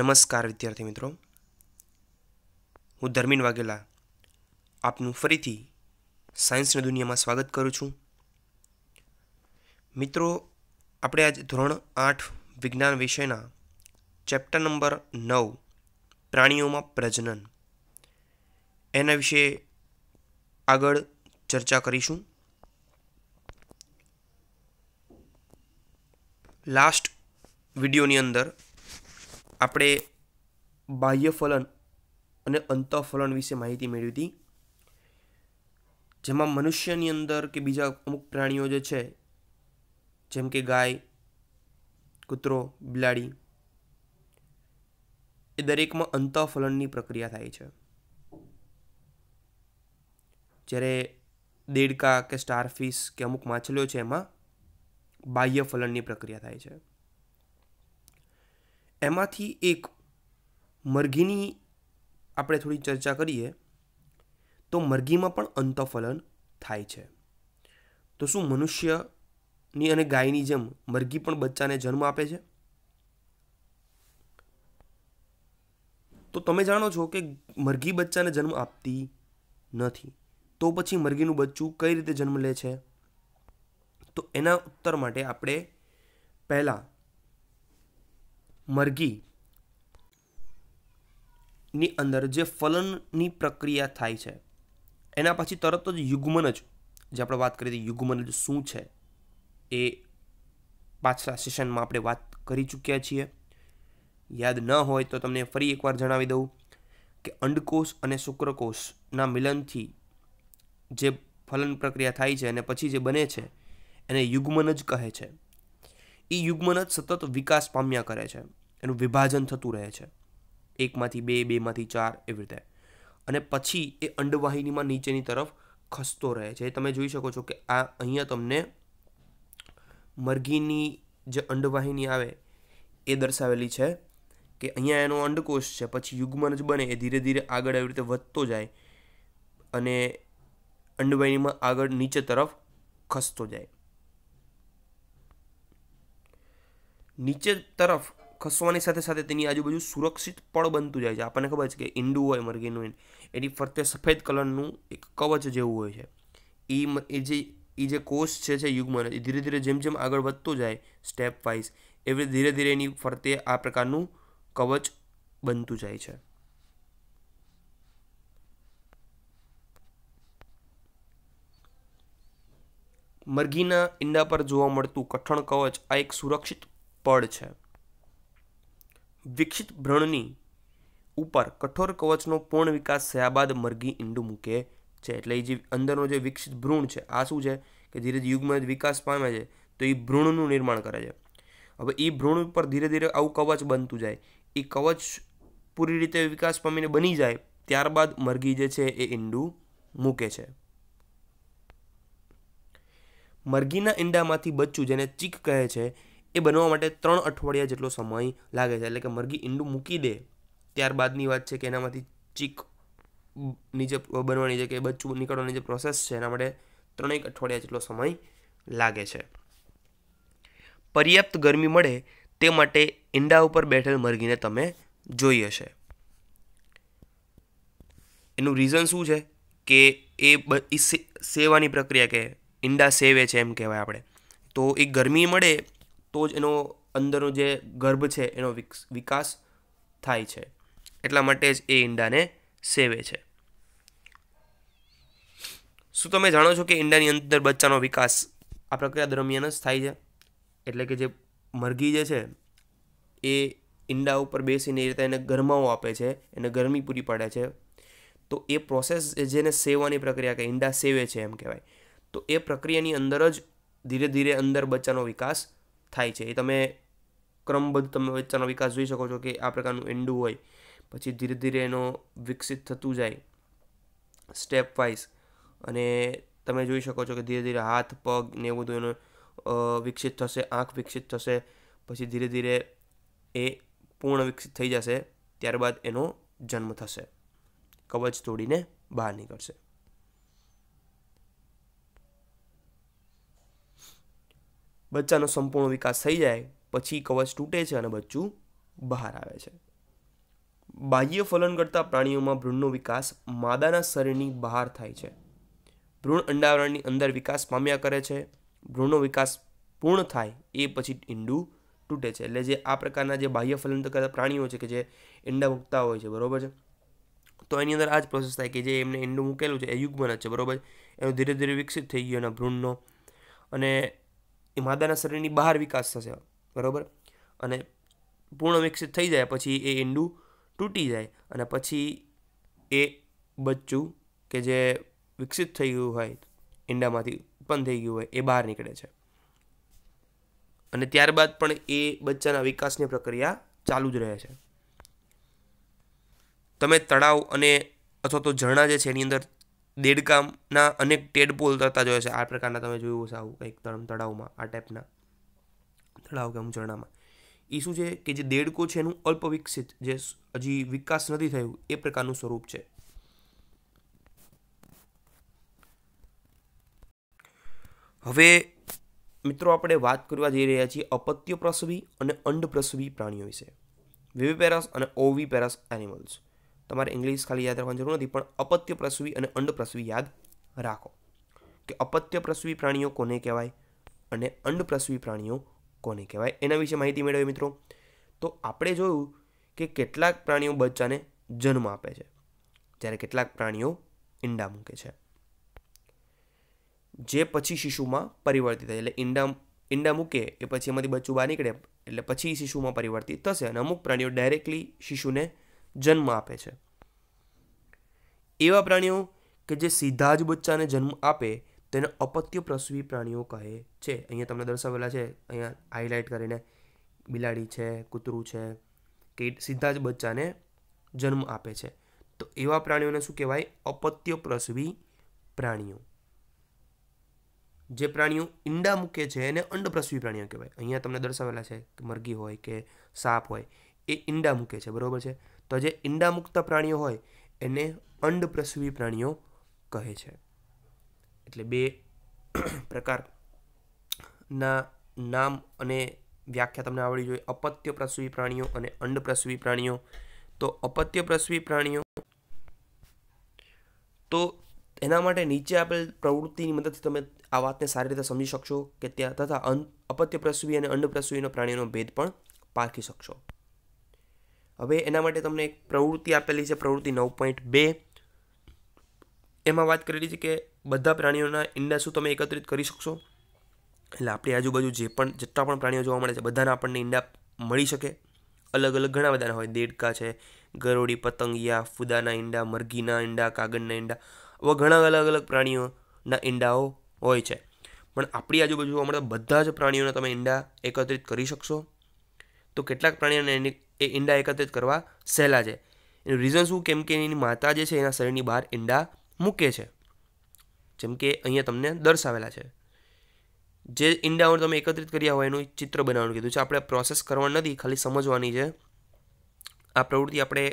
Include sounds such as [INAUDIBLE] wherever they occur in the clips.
નમસ્કાર વિદ્યાર્થી મિત્રો હું ધર્મીન વાઘેલા આપનું ફરીથી સાયન્સની દુનિયામાં સ્વાગત કરું છું મિત્રો આપણે આજ ધોરણ આઠ વિજ્ઞાન વિષયના ચેપ્ટર નંબર નવ પ્રાણીઓમાં પ્રજનન એના વિશે આગળ ચર્ચા કરીશું લાસ્ટ વિડીયોની અંદર આપણે બાહ્ય ફલન અને અંતઃફલન વિશે માહિતી મેળવી હતી જેમાં મનુષ્યની અંદર કે બીજા અમુક પ્રાણીઓ જે છે જેમ કે ગાય કૂતરો બિલાડી એ દરેકમાં અંતઃફલનની પ્રક્રિયા થાય છે જ્યારે દેડકા કે સ્ટારફિશ કે અમુક માછલીઓ છે એમાં બાહ્ય ફલનની પ્રક્રિયા થાય છે એમાંથી એક મરઘીની આપણે થોડી ચર્ચા કરીએ તો મરઘીમાં પણ અંતઃફલન થાય છે તો શું મનુષ્યની અને ગાયની જેમ મરઘી પણ બચ્ચાને જન્મ આપે છે તો તમે જાણો છો કે મરઘી બચ્ચાને જન્મ આપતી નથી તો પછી મરઘીનું બચ્ચું કઈ રીતે જન્મ લે છે તો એના ઉત્તર માટે આપણે પહેલાં મરઘીની અંદર જે ફલનની પ્રક્રિયા થાય છે એના પછી તરત જ યુગ્મન જ જે આપણે વાત કરી હતી યુગ્મનજ શું છે એ પાછલા સેશનમાં આપણે વાત કરી ચૂક્યા છીએ યાદ ન હોય તો તમને ફરી એકવાર જણાવી દઉં કે અંડકોષ અને શુક્રકોષના મિલનથી જે ફલન પ્રક્રિયા થાય છે અને પછી જે બને છે એને યુગ્મન જ કહે છે એ યુગ્મન જ સતત વિકાસ પામ્યા કરે છે એનું વિભાજન થતું રહે છે એકમાંથી બે બેમાંથી ચાર એવી રીતે અને પછી એ અંડવાહિનીમાં નીચેની તરફ ખસતો રહે છે તમે જોઈ શકો છો કે આ અહીંયા તમને મરઘીની જે અંડવાહિની આવે એ દર્શાવેલી છે કે અહીંયા એનો અંડકોષ છે પછી યુગ્મન જ બને એ ધીરે ધીરે આગળ એવી રીતે વધતો જાય અને અંડવાહિનીમાં આગળ નીચે તરફ ખસતો જાય નીચે તરફ ખસવાની સાથે સાથે તેની આજુબાજુ સુરક્ષિત પળ બનતું જાય છે આપણને ખબર છે કે ઈંડું હોય મરઘીનું એની ફરતે સફેદ કલરનું એક કવચ જેવું હોય છે એ એ જે એ જે કોષ છે છે યુગ્મન એ ધીરે ધીરે જેમ જેમ આગળ વધતો જાય સ્ટેપ વાઇઝ એવી ધીરે ધીરે એની ફરતે આ પ્રકારનું કવચ બનતું જાય છે મરઘીના ઈંડા પર જોવા મળતું કઠણ કવચ આ એક સુરક્ષિત પળ છે વિકસિત ભ્રૂણની ઉપર કઠોર કવચનો પૂર્ણ વિકાસ થયા બાદ મરઘી ઈંડું મૂકે છે એટલે એ જે અંદરનો જે વિકસિત ભ્રૂણ છે આ શું છે કે ધીરે ધીરે યુગમાં વિકાસ પામે છે તો એ ભ્રૂણનું નિર્માણ કરે છે હવે એ ભ્રૂણ ઉપર ધીરે ધીરે આવું કવચ બનતું જાય એ કવચ પૂરી રીતે વિકાસ પામીને બની જાય ત્યારબાદ મરઘી જે છે એ ઈંડું મૂકે છે મરઘીના ઈંડામાંથી બચ્ચું જેને ચીક કહે છે એ બનવા માટે ત્રણ અઠવાડિયા જેટલો સમય લાગે છે એટલે કે મરઘી ઈંડું મૂકી દે ત્યારબાદની વાત છે કે એનામાંથી ચીક નીચે બનવાની જે કે બચ્ચું નીકળવાની જે પ્રોસેસ છે એના માટે ત્રણેક અઠવાડિયા જેટલો સમય લાગે છે પર્યાપ્ત ગરમી મળે તે માટે ઈંડા ઉપર બેઠેલ મરઘીને તમે જોઈ હશે એનું રીઝન શું છે કે એ સેવાની પ્રક્રિયા કે ઈંડા સેવે છે એમ કહેવાય આપણે તો એ ગરમી મળે તો જ એનો અંદરનો જે ગર્ભ છે એનો વિકાસ થાય છે એટલા માટે જ એ ઈંડાને સેવે છે શું તમે જાણો છો કે ઈંડાની અંદર બચ્ચાનો વિકાસ આ પ્રક્રિયા દરમિયાન જ થાય છે એટલે કે જે મરઘી જે છે એ ઈંડા ઉપર બેસીને એ રીતે એને ગરમાવો આપે છે એને ગરમી પૂરી પાડે છે તો એ પ્રોસેસ જેને સેવવાની પ્રક્રિયા કે ઈંડા સેવે છે એમ કહેવાય તો એ પ્રક્રિયાની અંદર જ ધીરે ધીરે અંદર બચ્ચાનો વિકાસ થાય છે એ તમે ક્રમબદ્ધ તમે વચ્ચેનો વિકાસ જોઈ શકો છો કે આ પ્રકારનું એંડું હોય પછી ધીરે ધીરે એનો વિકસિત થતું જાય સ્ટેપ વાઇઝ અને તમે જોઈ શકો છો કે ધીરે ધીરે હાથ પગ ને એવું બધું એનો વિકસિત થશે આંખ વિકસિત થશે પછી ધીરે ધીરે એ પૂર્ણ વિકસિત થઈ જશે ત્યારબાદ એનો જન્મ થશે કવચ તોડીને બહાર નીકળશે બચ્ચાનો સંપૂર્ણ વિકાસ થઈ જાય પછી કવચ તૂટે છે અને બચ્ચું બહાર આવે છે બાહ્ય ફલન કરતા પ્રાણીઓમાં ભ્રૂણનો વિકાસ માદાના શરીરની બહાર થાય છે ભ્રૂણ અંડાવરણની અંદર વિકાસ પામ્યા કરે છે ભ્રૂણનો વિકાસ પૂર્ણ થાય એ પછી ઈંડું તૂટે છે એટલે જે આ પ્રકારના જે બાહ્ય ફલન કરતા પ્રાણીઓ છે કે જે ઈંડા મૂકતા હોય છે બરાબર છે તો એની અંદર આ જ પ્રોસેસ થાય કે જે એમને ઈંડું મૂકેલું છે એ યુગ્મન જ છે બરાબર એનું ધીરે ધીરે વિકસિત થઈ ગયું એના ભ્રૂણનો અને એ માદાના શરીરની બહાર વિકાસ થશે બરાબર અને પૂર્ણ વિકસિત થઈ જાય પછી એ ઈંડું તૂટી જાય અને પછી એ બચ્ચું કે જે વિકસિત થઈ ગયું હોય ઈંડામાંથી ઉત્પન્ન થઈ ગયું હોય એ બહાર નીકળે છે અને ત્યારબાદ પણ એ બચ્ચાના વિકાસની પ્રક્રિયા ચાલુ જ રહે છે તમે તળાવ અને અથવા તો ઝરણા જે છે એની અંદર દેડકામના અનેક ટેડ પોલ તરતા જોયા છે આ પ્રકારના તમે જોયું હશે આવું કંઈક તળમ તળાવમાં આ ટાઈપના તળાવ કે ઝરણામાં એ શું છે કે જે દેડકો છે એનું અલ્પ વિકસિત જે હજી વિકાસ નથી થયું એ પ્રકારનું સ્વરૂપ છે હવે મિત્રો આપણે વાત કરવા જઈ રહ્યા છીએ અપત્ય પ્રસવી અને અંડ પ્રસવી પ્રાણીઓ વિશે વિવિપેરસ અને ઓવી પેરાસ એનિમલ્સ તમારે ઇંગ્લિશ ખાલી યાદ રાખવાની જરૂર નથી પણ અપત્ય પ્રસવી અને અંડ પ્રસવી યાદ રાખો કે અપત્ય પ્રસવી પ્રાણીઓ કોને કહેવાય અને અંડ પ્રસવી પ્રાણીઓ કોને કહેવાય એના વિશે માહિતી મેળવી મિત્રો તો આપણે જોયું કે કેટલાક પ્રાણીઓ બચ્ચાને જન્મ આપે છે જ્યારે કેટલાક પ્રાણીઓ ઈંડા મૂકે છે જે પછી શિશુમાં પરિવર્તિત થાય એટલે ઈંડા ઈંડા મૂકે એ પછી એમાંથી બચ્ચું બહાર નીકળે એટલે પછી શિશુમાં પરિવર્તિત થશે અને અમુક પ્રાણીઓ ડાયરેક્ટલી શિશુને જન્મ આપે છે એવા પ્રાણીઓ કે જે સીધા જ બચ્ચાને જન્મ આપે તેને અપત્ય પ્રસવી પ્રાણીઓ કહે છે અહીંયા તમને દર્શાવેલા છે અહીંયા હાઇલાઇટ કરીને બિલાડી છે કૂતરું છે કે સીધા જ બચ્ચાને જન્મ આપે છે તો એવા પ્રાણીઓને શું કહેવાય અપત્ય પ્રસવી પ્રાણીઓ જે પ્રાણીઓ ઈંડા મૂકે છે એને અંડપ્રસવી પ્રાણીઓ કહેવાય અહીંયા તમને દર્શાવેલા છે કે મરઘી હોય કે સાપ હોય એ ઈંડા મૂકે છે બરાબર છે તો જે ઈંડામુક્ત પ્રાણીઓ હોય એને અંડપ્રસવી પ્રાણીઓ કહે છે એટલે બે [CLEARS THROAT] પ્રકારના નામ અને વ્યાખ્યા તમને આવડી જોઈએ અપત્ય પ્રસવી પ્રાણીઓ અને અંડપ્રસવી પ્રાણીઓ તો અપત્ય પ્રસવી પ્રાણીઓ તો એના માટે નીચે આપેલ પ્રવૃત્તિની મદદથી તમે આ વાતને સારી રીતે સમજી શકશો કે ત્યાં તથા અપત્ય પ્રસવી અને અંડપ્રસવીનો પ્રાણીઓનો ભેદ પણ પારખી શકશો હવે એના માટે તમને એક પ્રવૃત્તિ આપેલી છે પ્રવૃત્તિ નવ પોઈન્ટ બે એમાં વાત કરેલી છે કે બધા પ્રાણીઓના ઈંડા શું તમે એકત્રિત કરી શકશો એટલે આપણી આજુબાજુ જે પણ જેટલા પણ પ્રાણીઓ જોવા મળે છે બધાના આપણને ઈંડા મળી શકે અલગ અલગ ઘણા બધાના હોય દેડકા છે ગરોળી પતંગિયા ફુદાના ઈંડા મરઘીના ઈંડા કાગળના ઈંડા આવા ઘણા અલગ અલગ પ્રાણીઓના ઈંડાઓ હોય છે પણ આપણી આજુબાજુ જોવા મળતા બધા જ પ્રાણીઓના તમે ઈંડા એકત્રિત કરી શકશો તો કેટલાક પ્રાણીઓને એ ઈંડા એકત્રિત કરવા સહેલા છે એનું રીઝન શું કેમ કે એની માતા જે છે એના શરીરની બહાર ઈંડા મૂકે છે જેમ કે અહીંયા તમને દર્શાવેલા છે જે ઈંડાઓ તમે એકત્રિત કર્યા હોય એનું ચિત્ર બનાવવાનું કીધું છે આપણે પ્રોસેસ કરવાની નથી ખાલી સમજવાની છે આ પ્રવૃત્તિ આપણે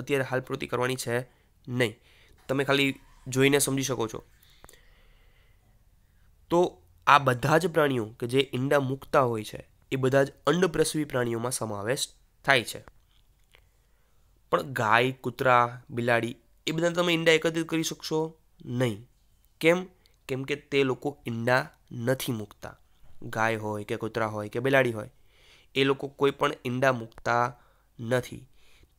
અત્યારે હાલ પ્રવૃત્તિ કરવાની છે નહીં તમે ખાલી જોઈને સમજી શકો છો તો આ બધા જ પ્રાણીઓ કે જે ઈંડા મૂકતા હોય છે એ બધા જ અંડપ્રસવી પ્રાણીઓમાં સમાવેશ થાય છે પણ ગાય કૂતરા બિલાડી એ બધાને તમે ઈંડા એકત્રિત કરી શકશો નહીં કેમ કેમ કે તે લોકો ઈંડા નથી મૂકતા ગાય હોય કે કૂતરા હોય કે બિલાડી હોય એ લોકો કોઈ પણ ઈંડા મૂકતા નથી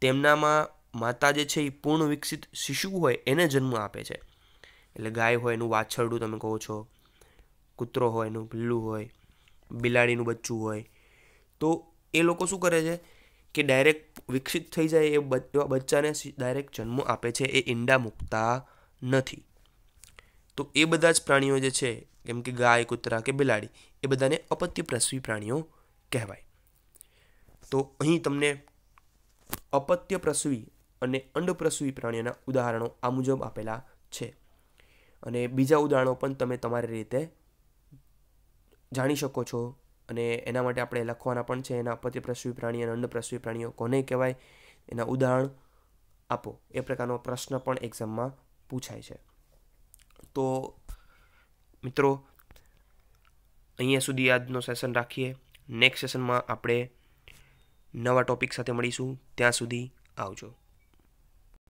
તેમનામાં માતા જે છે એ પૂર્ણ વિકસિત શિશુ હોય એને જન્મ આપે છે એટલે ગાય હોય એનું વાછરડું તમે કહો છો કૂતરો હોય એનું પિલ્લું હોય બિલાડીનું બચ્ચું હોય તો એ લોકો શું કરે છે કે ડાયરેક્ટ વિકસિત થઈ જાય એ એવા બચ્ચાને ડાયરેક્ટ જન્મ આપે છે એ ઈંડા મૂકતા નથી તો એ બધા જ પ્રાણીઓ જે છે જેમ કે ગાય કૂતરા કે બિલાડી એ બધાને અપત્યપ્રસવી પ્રાણીઓ કહેવાય તો અહીં તમને અપત્યપ્રસવી અને અંડપ્રસવી પ્રાણીઓના ઉદાહરણો આ મુજબ આપેલા છે અને બીજા ઉદાહરણો પણ તમે તમારી રીતે જાણી શકો છો અને એના માટે આપણે લખવાના પણ છે એના અપત્યપ્રસવી પ્રાણી અને અન્નપ્રસવી પ્રાણીઓ કોને કહેવાય એના ઉદાહરણ આપો એ પ્રકારનો પ્રશ્ન પણ એક્ઝામમાં પૂછાય છે તો મિત્રો અહીંયા સુધી આજનો સેશન રાખીએ નેક્સ્ટ સેશનમાં આપણે નવા ટોપિક સાથે મળીશું ત્યાં સુધી આવજો